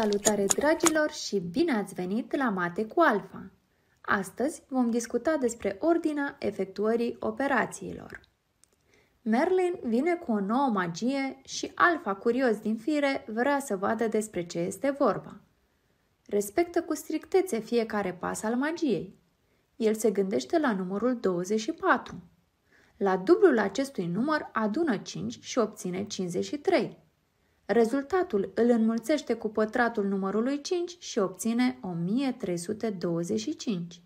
Salutare dragilor și bine ați venit la Mate cu Alfa! Astăzi vom discuta despre ordinea efectuării operațiilor. Merlin vine cu o nouă magie și Alfa, curios din fire, vrea să vadă despre ce este vorba. Respectă cu strictețe fiecare pas al magiei. El se gândește la numărul 24. La dublul acestui număr adună 5 și obține 53. Rezultatul îl înmulțește cu pătratul numărului 5 și obține 1325.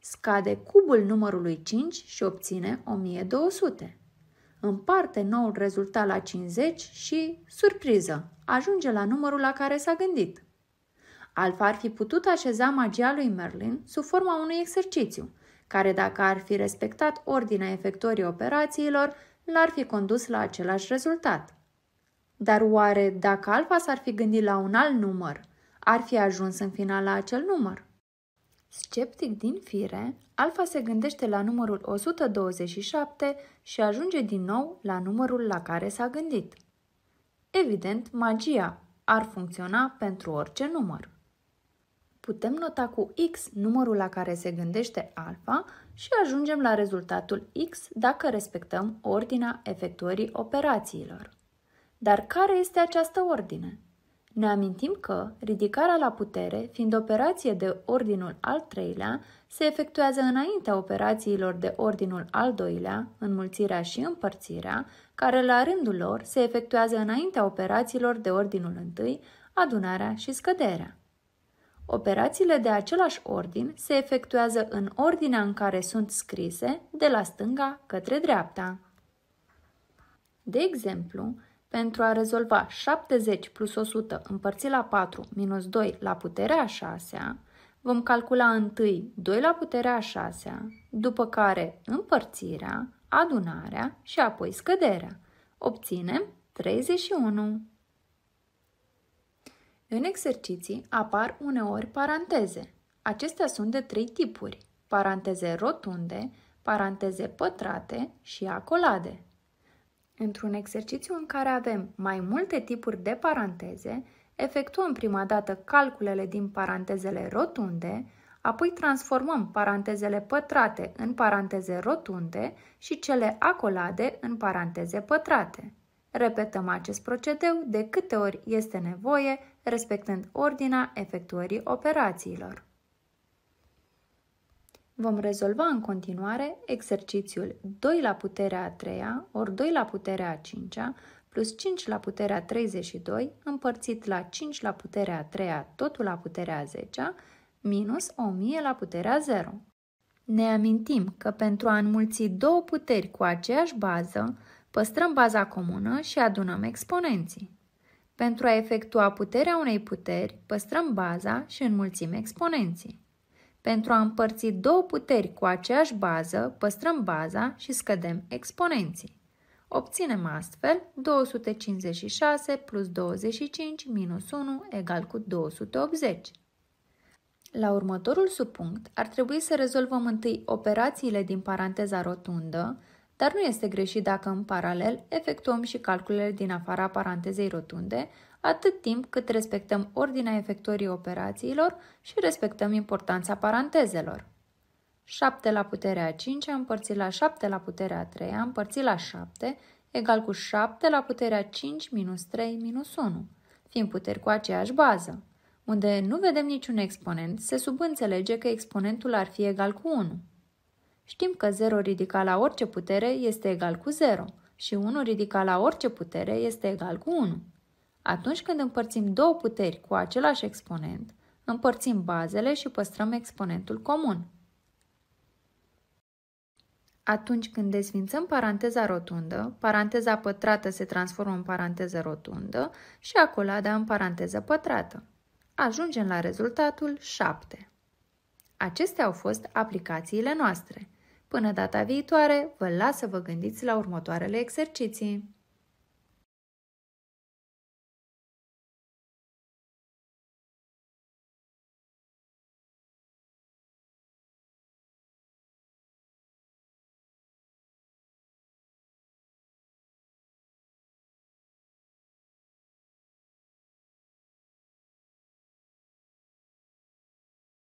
Scade cubul numărului 5 și obține 1200. Împarte noul rezultat la 50 și, surpriză, ajunge la numărul la care s-a gândit. Alfa ar fi putut așeza magia lui Merlin sub forma unui exercițiu, care dacă ar fi respectat ordinea efectorii operațiilor, l-ar fi condus la același rezultat – dar oare dacă Alfa s-ar fi gândit la un alt număr, ar fi ajuns în final la acel număr? Sceptic din fire, Alfa se gândește la numărul 127 și ajunge din nou la numărul la care s-a gândit. Evident, magia ar funcționa pentru orice număr. Putem nota cu X numărul la care se gândește alfa și ajungem la rezultatul X dacă respectăm ordinea efectuării operațiilor. Dar care este această ordine? Ne amintim că ridicarea la putere, fiind operație de ordinul al treilea, se efectuează înaintea operațiilor de ordinul al doilea, înmulțirea și împărțirea, care la rândul lor se efectuează înaintea operațiilor de ordinul întâi, adunarea și scăderea. Operațiile de același ordin se efectuează în ordinea în care sunt scrise, de la stânga către dreapta. De exemplu, pentru a rezolva 70 plus 100 împărțit la 4 minus 2 la puterea a 6 vom calcula întâi 2 la puterea a 6 după care împărțirea, adunarea și apoi scăderea. Obținem 31. În exerciții apar uneori paranteze. Acestea sunt de trei tipuri. Paranteze rotunde, paranteze pătrate și acolade. Într-un exercițiu în care avem mai multe tipuri de paranteze, efectuăm prima dată calculele din parantezele rotunde, apoi transformăm parantezele pătrate în paranteze rotunde și cele acolade în paranteze pătrate. Repetăm acest procedeu de câte ori este nevoie, respectând ordinea efectuării operațiilor. Vom rezolva în continuare exercițiul 2 la puterea a 3 ori 2 la puterea a 5 plus 5 la puterea 32 împărțit la 5 la puterea a 3 totul la puterea a 10 minus 1000 la puterea 0. Ne amintim că pentru a înmulți două puteri cu aceeași bază, păstrăm baza comună și adunăm exponenții. Pentru a efectua puterea unei puteri, păstrăm baza și înmulțim exponenții. Pentru a împărți două puteri cu aceeași bază, păstrăm baza și scădem exponenții. Obținem astfel 256 plus 25 minus 1 egal cu 280. La următorul subpunct ar trebui să rezolvăm întâi operațiile din paranteza rotundă, dar nu este greșit dacă în paralel efectuăm și calculele din afara parantezei rotunde atât timp cât respectăm ordinea efectuării operațiilor și respectăm importanța parantezelor. 7 la puterea 5 împărțit la 7 la puterea 3 împărțit la 7 egal cu 7 la puterea 5 minus 3 minus 1, fiind puteri cu aceeași bază. Unde nu vedem niciun exponent, se subînțelege că exponentul ar fi egal cu 1. Știm că 0 ridicat la orice putere este egal cu 0 și 1 ridicat la orice putere este egal cu 1. Atunci când împărțim două puteri cu același exponent, împărțim bazele și păstrăm exponentul comun. Atunci când desfințăm paranteza rotundă, paranteza pătrată se transformă în paranteză rotundă și acolada în paranteză pătrată. Ajungem la rezultatul 7. Acestea au fost aplicațiile noastre. Până data viitoare, vă las să vă gândiți la următoarele exerciții.